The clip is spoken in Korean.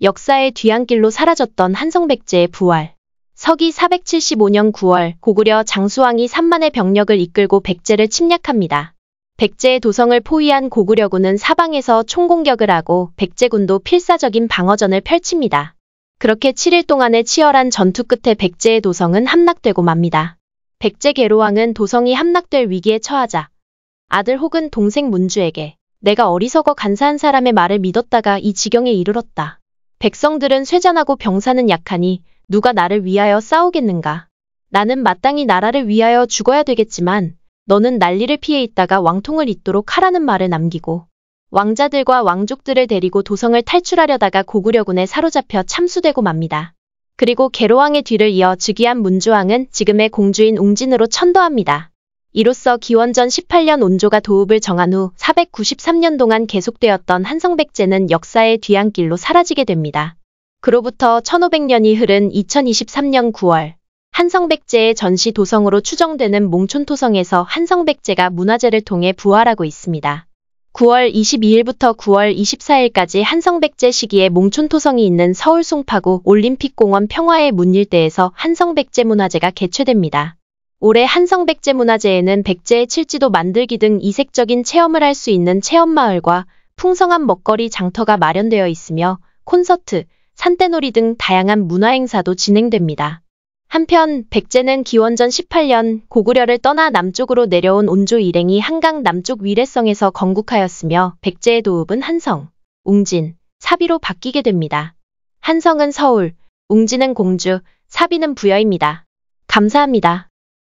역사의 뒤안길로 사라졌던 한성백제의 부활. 서기 475년 9월 고구려 장수왕이 3만의 병력을 이끌고 백제를 침략합니다. 백제의 도성을 포위한 고구려군은 사방에서 총공격을 하고 백제군도 필사적인 방어전을 펼칩니다. 그렇게 7일 동안의 치열한 전투 끝에 백제의 도성은 함락되고 맙니다. 백제 계로왕은 도성이 함락될 위기에 처하자 아들 혹은 동생 문주에게 내가 어리석어 간사한 사람의 말을 믿었다가 이 지경에 이르렀다. 백성들은 쇠잔하고 병사는 약하니 누가 나를 위하여 싸우겠는가. 나는 마땅히 나라를 위하여 죽어야 되겠지만 너는 난리를 피해 있다가 왕통을 잇도록 하라는 말을 남기고 왕자들과 왕족들을 데리고 도성을 탈출하려다가 고구려군에 사로잡혀 참수되고 맙니다. 그리고 개로왕의 뒤를 이어 즉위한 문주왕은 지금의 공주인 웅진으로 천도합니다. 이로써 기원전 18년 온조가 도읍을 정한 후 493년 동안 계속되었던 한성백제는 역사의 뒤안길로 사라지게 됩니다. 그로부터 1500년이 흐른 2023년 9월 한성백제의 전시 도성으로 추정되는 몽촌토성에서 한성백제가 문화재를 통해 부활하고 있습니다. 9월 22일부터 9월 24일까지 한성백제 시기에 몽촌토성이 있는 서울 송파구 올림픽공원 평화의 문일대에서 한성백제 문화재가 개최됩니다. 올해 한성백제문화제에는 백제의 칠지도 만들기 등 이색적인 체험을 할 수 있는 체험마을과 풍성한 먹거리 장터가 마련되어 있으며 콘서트, 산대놀이등 다양한 문화행사도 진행됩니다. 한편 백제는 기원전 18년 고구려를 떠나 남쪽으로 내려온 온조 일행이 한강 남쪽 위례성에서 건국하였으며 백제의 도읍은 한성, 웅진, 사비로 바뀌게 됩니다. 한성은 서울, 웅진은 공주, 사비는 부여입니다. 감사합니다.